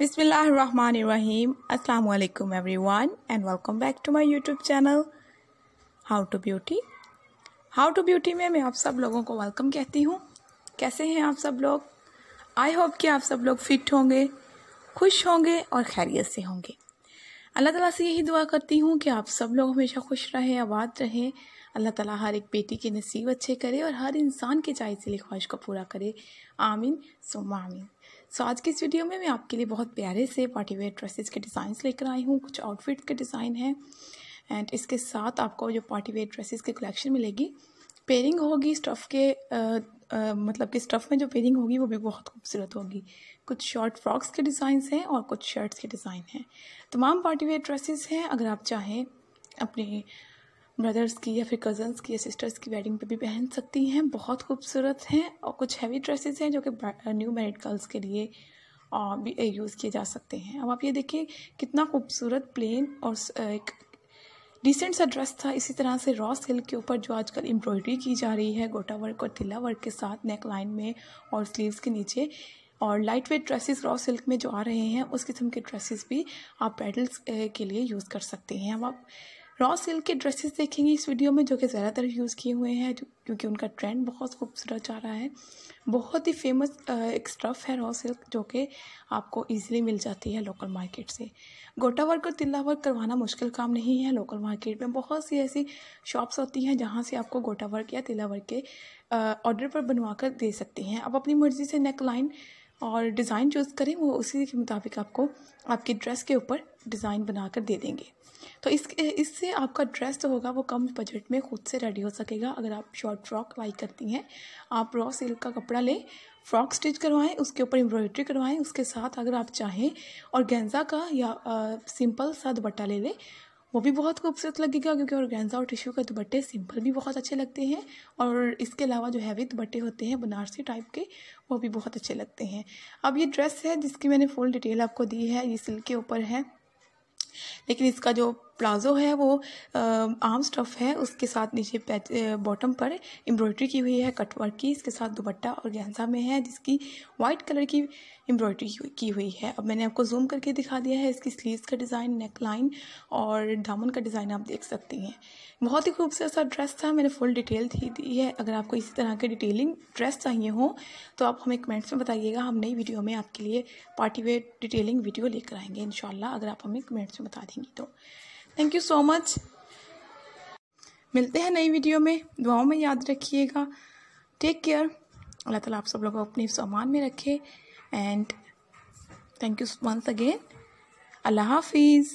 Bismillahirrahmanirrahim. Assalamu alaikum everyone and welcome back to my YouTube channel How to Beauty. How to Beauty में मैं आप सब लोगों को वेलकम कहती हूँ कैसे हैं आप सब लोग आई होप कि आप सब लोग फिट होंगे खुश होंगे और खैरियत से होंगे अल्लाह ताला से यही दुआ करती हूँ कि आप सब लोग हमेशा खुश रहें आबाद रहें अल्लाह ताला हर एक बेटी के नसीब अच्छे करे और हर इंसान के चाहे से ख्वाहिश को पूरा करे आमीन सुम आमीन सो आज के इस वीडियो में मैं आपके लिए बहुत प्यारे से पार्टीवेयर ड्रेसेस के डिज़ाइन लेकर आई हूँ कुछ आउटफिट के डिज़ाइन हैं एंड इसके साथ आपको जो पार्टीवेयर ड्रेसेस के कलेक्शन मिलेगी पेयरिंग होगी स्टफ़ के आ, मतलब कि स्टफ़ में जो पेयरिंग होगी वो भी बहुत खूबसूरत होगी कुछ शॉर्ट फ्रॉक्स के डिज़ाइन हैं और कुछ शर्ट्स के डिज़ाइन हैं तमाम पार्टी वेयर ड्रेसेस हैं अगर आप चाहें अपने ब्रदर्स की या फिर कज़न्स की या सिस्टर्स की वेडिंग पे भी पहन सकती हैं बहुत खूबसूरत हैं और कुछ हैवी ड्रेसेस हैं जो कि न्यू मैरिड गर्ल्स के लिए uh, भी यूज़ uh, किए जा सकते हैं अब आप ये देखिए कितना खूबसूरत प्लेन और uh, एक डिसेंट सा ड्रेस था इसी तरह से रॉ सिल्क के ऊपर जो आजकल एम्ब्रॉयडरी की जा रही है गोटा वर्क और तिल्ला वर्क के साथ नेक लाइन में और स्लीव्स के नीचे और light weight dresses raw silk में जो आ रहे हैं उस किस्म के ड्रेसेस भी आप पैडल्स के लिए यूज़ कर सकते हैं अब आप रॉ सिल्क के ड्रेसेस देखेंगे इस वीडियो में जो कि ज़्यादातर यूज़ किए हुए हैं क्योंकि उनका ट्रेंड बहुत खूबसूरत आ रहा है बहुत ही फेमस एक स्टफ़ है रॉ सिल्क जो कि आपको ईजिली मिल जाती है लोकल मार्केट से गोटा वर्क और तिल्ला वर्क करवाना मुश्किल काम नहीं है लोकल मार्केट में बहुत सी ऐसी शॉप्स होती हैं जहाँ से आपको गोटा वर्क या तिल्ला वर्क के ऑर्डर पर बनवा कर दे सकते हैं आप अपनी मर्ज़ी से नेक लाइन और डिज़ाइन चूज़ करें वो उसी के मुताबिक आपको आपकी ड्रेस के ऊपर डिज़ाइन बना कर दे देंगे तो इस इससे आपका ड्रेस जो होगा वो कम बजट में खुद से रेडी हो सकेगा अगर आप शॉर्ट फ्रॉक लाइक करती हैं आप रॉ सिल्क का कपड़ा लें फ्रॉक स्टिच करवाएं उसके ऊपर एम्ब्रॉयड्री करवाएं उसके साथ अगर आप चाहें और गेंजा का या आ, सिंपल सा दुपट्टा ले लें वो भी बहुत खूबसूरत लगेगा क्योंकि गेंजा और टिश्यू के दुपट्टे सिंपल भी बहुत अच्छे लगते हैं और इसके अलावा जो हैवी दुपट्टे होते हैं बनारसी टाइप के वो भी बहुत अच्छे लगते हैं अब ये ड्रेस है जिसकी मैंने फुल डिटेल आपको दी है ये सिल्क के ऊपर है लेकिन इसका जो प्लाजो है वो आर्म स्टफ है उसके साथ नीचे बॉटम पर एम्ब्रॉयड्री की हुई है कटवर्क की इसके साथ दुपट्टा और गहसा में है जिसकी वाइट कलर की एम्ब्रॉयड्री की हुई है अब मैंने आपको जूम करके दिखा दिया है इसकी स्लीव्स का डिज़ाइन नेक लाइन और दामन का डिज़ाइन आप देख सकती हैं बहुत ही खूबसूरत सा ड्रेस था मैंने फुल डिटेल थी दी है अगर आपको इसी तरह के डिटेलिंग ड्रेस चाहिए हो तो आप हमें कमेंट्स में बताइएगा हम नई वीडियो में आपके लिए पार्टी वेयर डिटेलिंग वीडियो लेकर आएंगे इन अगर आप हमें कमेंट्स से बता देंगी तो थैंक यू सो मच मिलते हैं नई वीडियो में दुआओं में याद रखिएगा टेक केयर अल्लाह ताला आप सब लोगों को अपने सामान में रखे and thank you once again अल्लाह हाफिज़